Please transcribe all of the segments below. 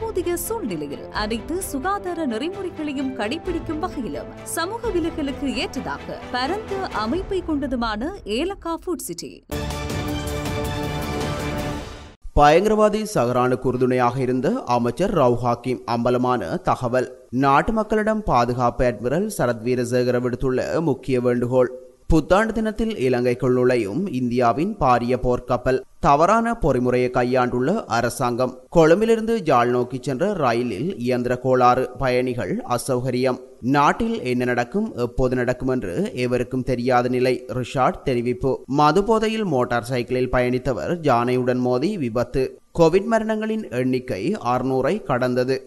தற்போதைய சூழ்நிலையில் அனைத்து சுகாதார நெறிமுறைகளையும் கடைபிடிக்கும் வகையிலும் சமூக விலகலுக்கு ஏற்றதாக பரந்த அமைப்பை கொண்டதுமான ஏலக்கா ஃபுட் சிட்டி பயங்கரவாதி சகரான உறுதுணையாக இருந்த அமைச்சர் ரவு ஹாக்கிம் அம்பலமான தகவல் நாட்டு மக்களிடம் பாதுகாப்பு அட்மிரல் சரத் வீரசேகர விடுத்துள்ள முக்கிய வேண்டுகோள் புத்தாண்டு தினத்தில் இலங்கைக்குள் நுழையும் இந்தியாவின் பாரிய போர்க்கப்பல் தவறான பொறிமுறையை கையாண்டுள்ள அரசாங்கம் கொழும்பிலிருந்து ஜால் நோக்கி சென்ற ரயிலில் இயந்திர கோளாறு பயணிகள் அசௌகரியம் நாட்டில் என்ன நடக்கும் எப்போது நடக்கும் என்று எவருக்கும் தெரியாத நிலை ரிஷாட் தெரிவிப்பு மது போதையில் மோட்டார் சைக்கிளில் பயணித்தவர் ஜானையுடன் மோதி விபத்து கோவிட் மரணங்களின் எண்ணிக்கை அறுநூறை கடந்தது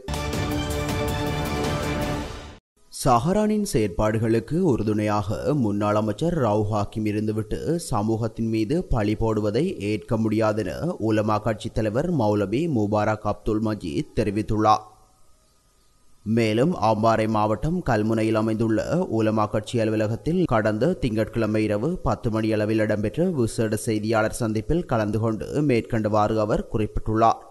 சஹரானின் செயற்பாடுகளுக்கு உறுதுணையாக முன்னாள் அமைச்சர் ரவு ஹாக்கிம் இருந்துவிட்டு சமூகத்தின் மீது பழி போடுவதை ஏற்க முடியாதென உலமா கட்சி தலைவர் மௌலபி முபாரக் அப்துல் மஜீத் தெரிவித்துள்ளார் மேலும் அம்பாறை மாவட்டம் கல்முனையில் அமைந்துள்ள உலமா கட்சி அலுவலகத்தில் கடந்த திங்கட்கிழமை இரவு பத்து மணி அளவில் இடம்பெற்ற விசேட செய்தியாளர் சந்திப்பில் கலந்து கொண்டு மேற்கண்டவாறு அவர் குறிப்பிட்டுள்ளார்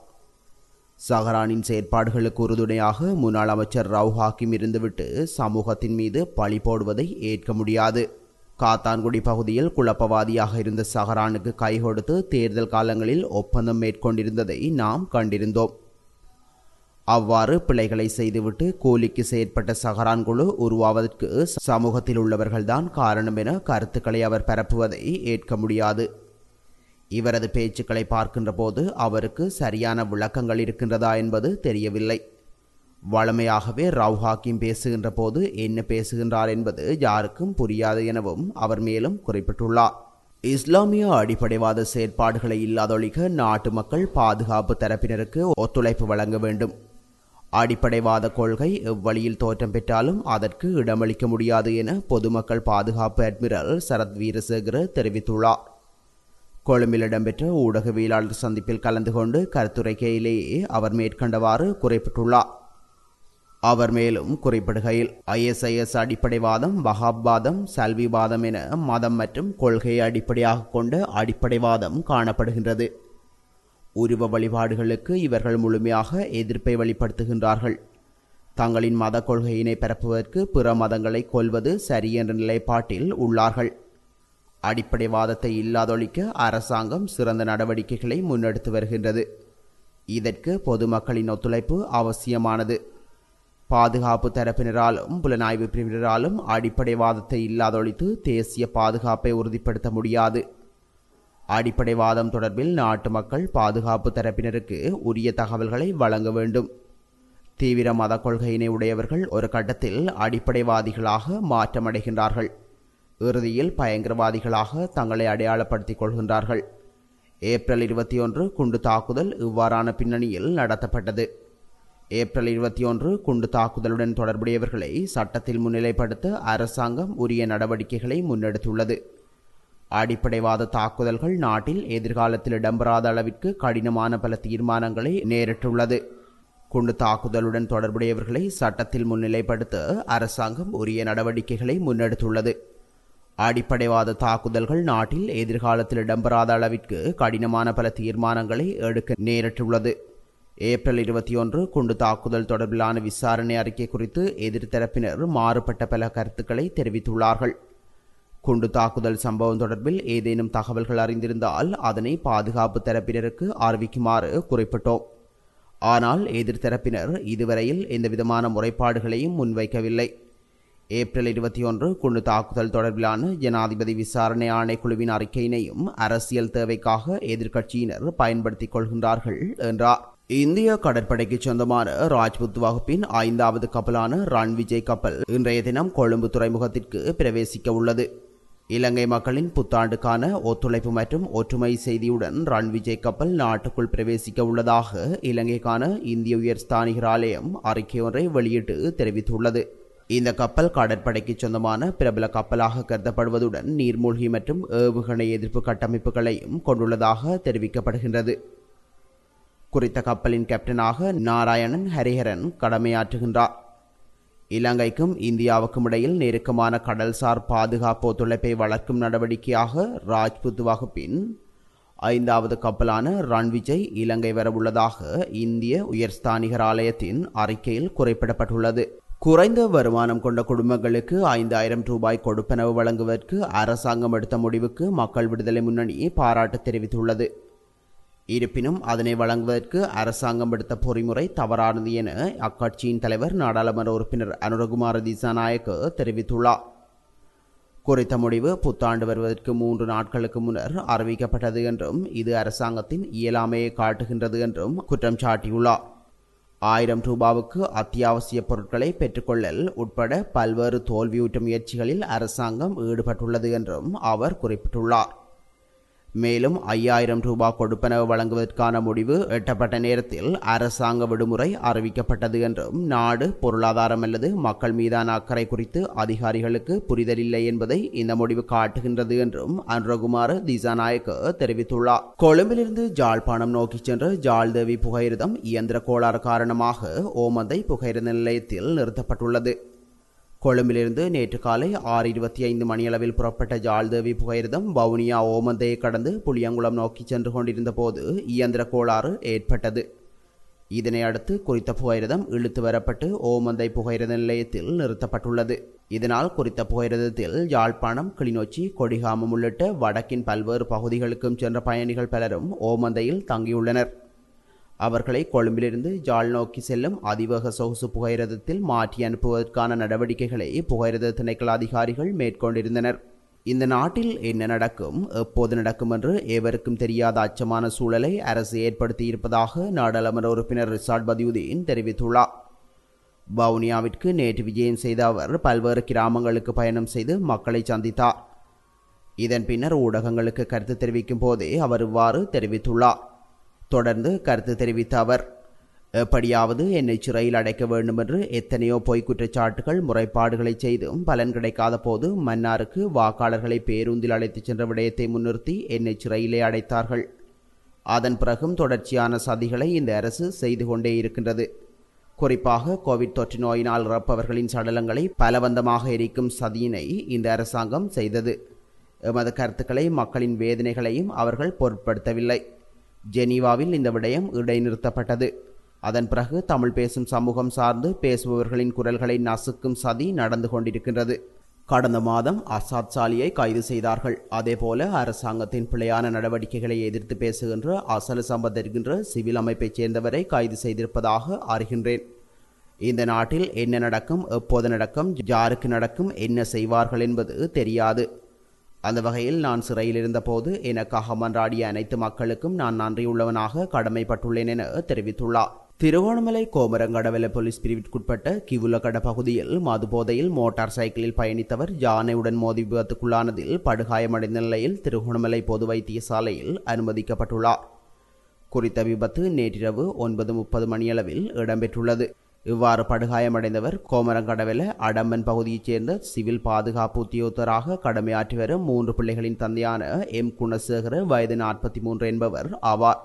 சஹரானின் செயற்பாடுகளுக்கு உறுதுணையாக முன்னாள் அமைச்சர் ரவு ஹாக்கிம் இருந்துவிட்டு சமூகத்தின் மீது பழி போடுவதை ஏற்க முடியாது காத்தான்குடி பகுதியில் குழப்பவாதியாக இருந்த சஹரானுக்கு கை கொடுத்து தேர்தல் காலங்களில் ஒப்பந்தம் மேற்கொண்டிருந்ததை நாம் கண்டிருந்தோம் அவ்வாறு பிழைகளை செய்துவிட்டு கூலிக்கு செயற்பட்ட சஹரான் குழு உருவாவதற்கு சமூகத்தில் உள்ளவர்கள்தான் காரணம் என கருத்துக்களை அவர் பரப்புவதை ஏற்க முடியாது இவரது பேச்சுக்களை பார்க்கின்ற போது அவருக்கு சரியான விளக்கங்கள் இருக்கின்றதா என்பது தெரியவில்லை வளமையாகவே ராவ் ஹாக்கிம் பேசுகின்ற போது என்ன பேசுகின்றார் என்பது யாருக்கும் புரியாது எனவும் அவர் மேலும் குறிப்பிட்டுள்ளார் இஸ்லாமிய அடிப்படைவாத செயற்பாடுகளை இல்லாதொழிக நாட்டு மக்கள் பாதுகாப்பு தரப்பினருக்கு ஒத்துழைப்பு வழங்க வேண்டும் அடிப்படைவாத கொள்கை எவ்வழியில் தோற்றம் பெற்றாலும் அதற்கு இடமளிக்க முடியாது என பொதுமக்கள் பாதுகாப்பு அட்மிரல் சரத் வீரசேகர தெரிவித்துள்ளார் கொழும்பில் இடம்பெற்ற ஊடகவியலாளர் சந்திப்பில் கலந்து கொண்டு கருத்துரைக்கையிலேயே அவர் மேற்கண்டவாறு குறைப்பிட்டுள்ளார் அவர் மேலும் குறிப்பிடுகையில் ஐஎஸ்ஐஎஸ் அடிப்படைவாதம் வஹாப்வாதம் சல்விவாதம் என மதம் மற்றும் கொள்கையை அடிப்படையாக கொண்ட அடிப்படைவாதம் காணப்படுகின்றது உருவ வழிபாடுகளுக்கு இவர்கள் முழுமையாக எதிர்ப்பை வெளிப்படுத்துகின்றார்கள் தங்களின் மத கொள்கையினை பரப்புவதற்கு பிற மதங்களை கொள்வது சரியென்ற நிலைப்பாட்டில் உள்ளார்கள் அடிப்படைவாதத்தை இல்லாதொழிக்க அரசாங்கம் சிறந்த நடவடிக்கைகளை முன்னெடுத்து வருகின்றது இதற்கு பொதுமக்களின் ஒத்துழைப்பு அவசியமானது பாதுகாப்பு தரப்பினராலும் புலனாய்வு பிரிவினராலும் அடிப்படைவாதத்தை இல்லாதொழித்து தேசிய பாதுகாப்பை உறுதிப்படுத்த முடியாது அடிப்படைவாதம் தொடர்பில் நாட்டு மக்கள் பாதுகாப்பு தரப்பினருக்கு உரிய தகவல்களை வழங்க வேண்டும் தீவிர மத கொள்கையினை உடையவர்கள் ஒரு கட்டத்தில் அடிப்படைவாதிகளாக மாற்றமடைகின்றார்கள் இறுதியில் பயங்கரவாதிகளாக தங்களை அடையாளப்படுத்திக் கொள்கின்றார்கள் ஏப்ரல் இருபத்தி ஒன்று குண்டு தாக்குதல் இவ்வாறான பின்னணியில் நடத்தப்பட்டது ஏப்ரல் இருபத்தி ஒன்று குண்டு தாக்குதலுடன் தொடர்புடையவர்களை சட்டத்தில் முன்னிலைப்படுத்த அரசாங்கம் உரிய நடவடிக்கைகளை முன்னெடுத்துள்ளது அடிப்படைவாத தாக்குதல்கள் நாட்டில் எதிர்காலத்தில் இடம்பெறாத அளவிற்கு கடினமான பல தீர்மானங்களை நேரிட்டுள்ளது குண்டு தாக்குதலுடன் தொடர்புடையவர்களை சட்டத்தில் முன்னிலைப்படுத்த அரசாங்கம் உரிய நடவடிக்கைகளை முன்னெடுத்துள்ளது அடிப்படைவாத தாக்குதல்கள் நாட்டில் எதிர்காலத்தில் இடம்பெறாத அளவிற்கு கடினமான பல தீர்மானங்களை எடுக்க நேரிட்டுள்ளது ஏப்ரல் இருபத்தி ஒன்று குண்டு தாக்குதல் தொடர்பிலான விசாரணை அறிக்கை குறித்து எதிர்த்தரப்பினர் மாறுபட்ட பல கருத்துக்களை தெரிவித்துள்ளார்கள் குண்டு தாக்குதல் சம்பவம் தொடர்பில் ஏதேனும் தகவல்கள் அறிந்திருந்தால் அதனை பாதுகாப்பு தரப்பினருக்கு அறிவிக்குமாறு குறிப்பிட்டோம் ஆனால் எதிர்த்தரப்பினர் இதுவரையில் எந்தவிதமான முறைப்பாடுகளையும் முன்வைக்கவில்லை ஏப்ரல் இருபத்தி ஒன்று குண்டு தாக்குதல் தொடர்பிலான ஜனாதிபதி விசாரணை ஆணைக்குழுவின் அறிக்கையினையும் அரசியல் தேவைக்காக எதிர்க்கட்சியினர் பயன்படுத்திக் கொள்கின்றார்கள் என்றார் இந்திய கடற்படைக்கு சொந்தமான ராஜ்புத் வகுப்பின் ஐந்தாவது கப்பலான ரன் விஜய் கப்பல் இன்றைய தினம் கொழும்பு துறைமுகத்திற்கு பிரவேசிக்க உள்ளது இலங்கை மக்களின் புத்தாண்டுக்கான ஒத்துழைப்பு மற்றும் ஒற்றுமை செய்தியுடன் ரன் விஜய் கப்பல் நாட்டுக்குள் பிரவேசிக்க உள்ளதாக இலங்கைக்கான இந்திய உயர் ஆலயம் அறிக்கை ஒன்றை வெளியிட்டு தெரிவித்துள்ளது இந்த கப்பல் கடற்படைக்கு சொந்தமான பிரபல கப்பலாக கருதப்படுவதுடன் நீர்மூழ்கி மற்றும் ஏவுகணை எதிர்ப்பு கட்டமைப்புகளையும் கொண்டுள்ளதாக தெரிவிக்கப்படுகின்றது குறித்த கப்பலின் கேப்டனாக நாராயணன் ஹரிஹரன் கடமையாற்றுகின்றார் இலங்கைக்கும் இந்தியாவுக்கும் இடையில் நெருக்கமான கடல்சார் பாதுகாப்பு ஒத்துழைப்பை வளர்க்கும் நடவடிக்கையாக ராஜ்புத் வகுப்பின் ஐந்தாவது கப்பலான ரன்விஜய் இலங்கை வரவுள்ளதாக இந்திய உயர்ஸ்தானிகர் ஆலயத்தின் அறிக்கையில் குறிப்பிடப்பட்டுள்ளது குறைந்த வருமானம் கொண்ட குடும்பங்களுக்கு ஐந்தாயிரம் ரூபாய் கொடுப்பனவு வழங்குவதற்கு அரசாங்கம் எடுத்த முடிவுக்கு மக்கள் விடுதலை முன்னணியை பாராட்டு தெரிவித்துள்ளது இருப்பினும் அதனை வழங்குவதற்கு அரசாங்கம் எடுத்த பொறிமுறை தவறானது என அக்கட்சியின் தலைவர் நாடாளுமன்ற உறுப்பினர் அனுரகுமார திசாநாயக்கு தெரிவித்துள்ளார் குறித்த முடிவு புத்தாண்டு வருவதற்கு மூன்று நாட்களுக்கு முன்னர் அறிவிக்கப்பட்டது என்றும் இது அரசாங்கத்தின் இயலாமையை காட்டுகின்றது என்றும் குற்றம் சாட்டியுள்ளார் ஆயிரம் ரூபாவுக்கு அத்தியாவசிய பொருட்களை பெற்றுக்கொள்ளல் உட்பட பல்வேறு தோல்வியூட்டும் முயற்சிகளில் அரசாங்கம் ஈடுபட்டுள்ளது என்றும் அவர் குறிப்பிட்டுள்ளார் மேலும் ஐயாயிரம் ரூபாய் கொடுப்பனவு வழங்குவதற்கான முடிவு எட்டப்பட்ட நேரத்தில் அரசாங்க விடுமுறை அறிவிக்கப்பட்டது என்றும் நாடு பொருளாதாரம் அல்லது மக்கள் மீதான அக்கறை குறித்து அதிகாரிகளுக்கு புரிதலில்லை என்பதை இந்த முடிவு காட்டுகின்றது என்றும் அன்றகுமார் திசாநாயக்க தெரிவித்துள்ளார் கொழும்பிலிருந்து ஜாழ்ப்பாணம் நோக்கி சென்ற ஜாழ்தேவி புகையிரதம் இயந்திர கோளாறு காரணமாக ஓமந்தை புகையிரத நிலையத்தில் நிறுத்தப்பட்டுள்ளது கொழும்பிலிருந்து நேற்று காலை ஆறு இருபத்தி ஐந்து மணியளவில் புறப்பட்ட ஜால்தேவி புகையிரதம் வவுனியா ஓமந்தையை கடந்து புளியங்குளம் நோக்கி சென்று கொண்டிருந்த போது இயந்திர கோளாறு ஏற்பட்டது இதனையடுத்து குறித்த புகையிரதம் இழுத்து வரப்பட்டு ஓமந்தை புகையிரத நிலையத்தில் நிறுத்தப்பட்டுள்ளது இதனால் குறித்த புகையிரதத்தில் யாழ்ப்பாணம் கிளிநொச்சி கொடிகாமம் உள்ளிட்ட வடக்கின் பல்வேறு பகுதிகளுக்கும் சென்ற பயணிகள் பலரும் ஓமந்தையில் தங்கியுள்ளனர் அவர்களை கொழும்பிலிருந்து ஜால் நோக்கி செல்லும் அதிவேக சொகுசு புகையிரதத்தில் மாற்றி அனுப்புவதற்கான நடவடிக்கைகளை புகையிரத திணைக்கள அதிகாரிகள் மேற்கொண்டிருந்தனர் இந்த நாட்டில் என்ன நடக்கும் எப்போது நடக்கும் என்று எவருக்கும் தெரியாத அச்சமான சூழலை அரசு ஏற்படுத்தியிருப்பதாக நாடாளுமன்ற உறுப்பினர் ரிசார்ட் பதியுதீன் தெரிவித்துள்ளார் வவுனியாவிற்கு நேற்று விஜயம் செய்த அவர் பல்வேறு கிராமங்களுக்கு பயணம் செய்து மக்களை சந்தித்தார் இதன் பின்னர் ஊடகங்களுக்கு கருத்து தெரிவிக்கும் போதே அவர் இவ்வாறு தெரிவித்துள்ளார் தொடர்ந்து கருத்து தெரிவித்த அவர் எப்படியாவது என்னை சிறையில் அடைக்க வேண்டும் என்று எத்தனையோ பொய்க் குற்றச்சாட்டுகள் முறைப்பாடுகளை செய்தும் பலன் கிடைக்காத போது மன்னாருக்கு வாக்காளர்களை பேருந்தில் அழைத்துச் சென்ற விடயத்தை முன்னிறுத்தி என்னை சிறையிலே அடைத்தார்கள் அதன் பிறகும் தொடர்ச்சியான சதிகளை இந்த அரசு செய்து கொண்டே இருக்கின்றது குறிப்பாக கோவிட் தொற்று நோயினால் இறப்பவர்களின் சடலங்களை பலவந்தமாக எரிக்கும் சதியினை இந்த அரசாங்கம் செய்தது எமது கருத்துக்களை மக்களின் வேதனைகளையும் அவர்கள் பொருட்படுத்தவில்லை ஜெனீவாவில் இந்த விடயம் இடைநிறுத்தப்பட்டது அதன் பிறகு தமிழ் பேசும் சமூகம் சார்ந்து பேசுபவர்களின் குரல்களை நசுக்கும் சதி நடந்து கொண்டிருக்கின்றது கடந்த மாதம் அசாத் சாலியை கைது செய்தார்கள் அதேபோல அரசாங்கத்தின் பிழையான நடவடிக்கைகளை எதிர்த்து பேசுகின்ற அசல என்கின்ற சிவில் அமைப்பைச் சேர்ந்தவரை கைது செய்திருப்பதாக அறிகின்றேன் இந்த நாட்டில் என்ன நடக்கும் எப்போது நடக்கும் யாருக்கு நடக்கும் என்ன செய்வார்கள் என்பது தெரியாது அந்த வகையில் நான் சிறையில் இருந்தபோது எனக்காக மன்றாடிய அனைத்து மக்களுக்கும் நான் நன்றியுள்ளவனாக கடமைப்பட்டுள்ளேன் என தெரிவித்துள்ளார் திருகோணமலை கோமரங்கடவல போலீஸ் பிரிவிற்குட்பட்ட கிவுலகட பகுதியில் மது போதையில் மோட்டார் சைக்கிளில் பயணித்தவர் யானையுடன் மோதி விபத்துக்குள்ளானதில் படுகாயமடைந்த நிலையில் திருகோணமலை பொது வைத்தியசாலையில் அனுமதிக்கப்பட்டுள்ளார் குறித்த விபத்து நேற்றிரவு ஒன்பது முப்பது மணியளவில் இடம்பெற்றுள்ளது இவ்வாறு படுகாயமடைந்தவர் கோமரங்கடவில அடம்பன் பகுதியைச் சேர்ந்த சிவில் பாதுகாப்பு உத்தியோகத்தராக கடமையாற்றி வரும் மூன்று பிள்ளைகளின் தந்தையான எம் குணசேகர வயது நாற்பத்தி மூன்று என்பவர் ஆவார்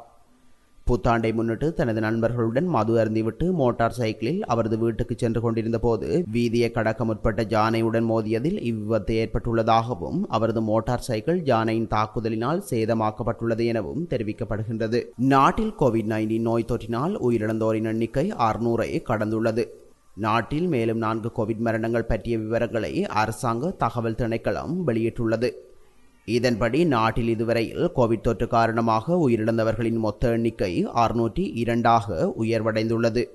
புத்தாண்டை முன்னிட்டு தனது நண்பர்களுடன் மது அருந்திவிட்டு மோட்டார் சைக்கிளில் அவரது வீட்டுக்கு சென்று கொண்டிருந்த போது வீதியை கடக்க முற்பட்ட ஜானையுடன் மோதியதில் இவ்விபத்து ஏற்பட்டுள்ளதாகவும் அவரது மோட்டார் சைக்கிள் ஜானையின் தாக்குதலினால் சேதமாக்கப்பட்டுள்ளது எனவும் தெரிவிக்கப்படுகின்றது நாட்டில் கோவிட் நைன்டீன் நோய் தொற்றினால் உயிரிழந்தோரின் எண்ணிக்கை அறுநூறை கடந்துள்ளது நாட்டில் மேலும் நான்கு கோவிட் மரணங்கள் பற்றிய விவரங்களை அரசாங்க தகவல் திணைக்களம் வெளியிட்டுள்ளது இதன்படி நாட்டில் இதுவரையில் கோவிட் தொற்று காரணமாக உயிரிழந்தவர்களின் மொத்த எண்ணிக்கை அறுநூற்றி இரண்டாக உயர்வடைந்துள்ளது